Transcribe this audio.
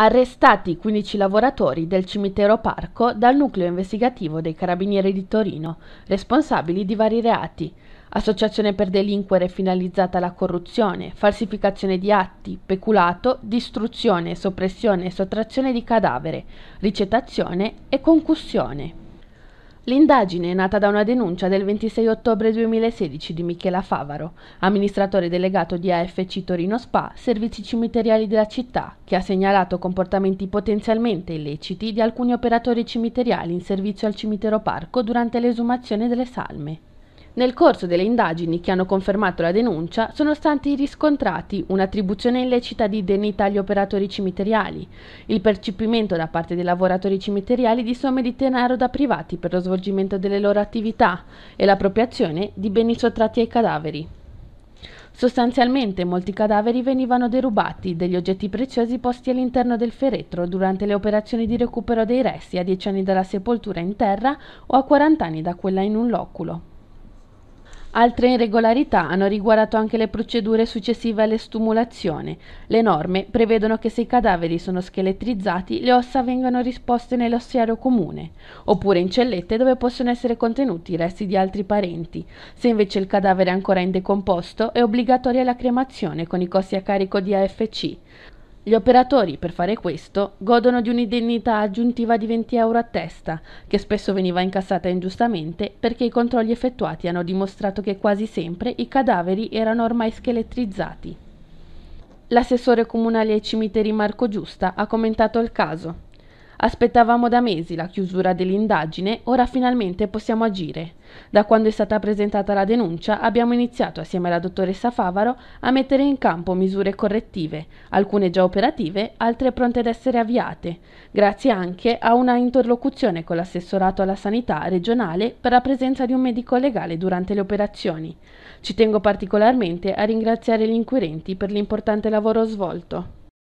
Arrestati 15 lavoratori del cimitero Parco dal nucleo investigativo dei Carabinieri di Torino, responsabili di vari reati. Associazione per delinquere finalizzata alla corruzione, falsificazione di atti, peculato, distruzione, soppressione e sottrazione di cadavere, ricettazione e concussione. L'indagine è nata da una denuncia del 26 ottobre 2016 di Michela Favaro, amministratore delegato di AFC Torino Spa, servizi cimiteriali della città, che ha segnalato comportamenti potenzialmente illeciti di alcuni operatori cimiteriali in servizio al cimitero parco durante l'esumazione delle salme. Nel corso delle indagini che hanno confermato la denuncia sono stati riscontrati un'attribuzione illecita di denità agli operatori cimiteriali, il percepimento da parte dei lavoratori cimiteriali di somme di denaro da privati per lo svolgimento delle loro attività e l'appropriazione di beni sottratti ai cadaveri. Sostanzialmente molti cadaveri venivano derubati degli oggetti preziosi posti all'interno del feretro durante le operazioni di recupero dei resti a 10 anni dalla sepoltura in terra o a 40 anni da quella in un loculo. Altre irregolarità hanno riguardato anche le procedure successive all'estumulazione. Le norme prevedono che se i cadaveri sono scheletrizzati, le ossa vengano risposte nell'ossiario comune, oppure in cellette dove possono essere contenuti i resti di altri parenti. Se invece il cadavere è ancora in decomposto, è obbligatoria la cremazione con i costi a carico di AFC. Gli operatori, per fare questo, godono di un'indennità aggiuntiva di 20 euro a testa, che spesso veniva incassata ingiustamente perché i controlli effettuati hanno dimostrato che quasi sempre i cadaveri erano ormai scheletrizzati. L'assessore comunale ai cimiteri Marco Giusta ha commentato il caso. Aspettavamo da mesi la chiusura dell'indagine, ora finalmente possiamo agire. Da quando è stata presentata la denuncia abbiamo iniziato assieme alla dottoressa Favaro a mettere in campo misure correttive, alcune già operative, altre pronte ad essere avviate, grazie anche a una interlocuzione con l'assessorato alla sanità regionale per la presenza di un medico legale durante le operazioni. Ci tengo particolarmente a ringraziare gli inquirenti per l'importante lavoro svolto.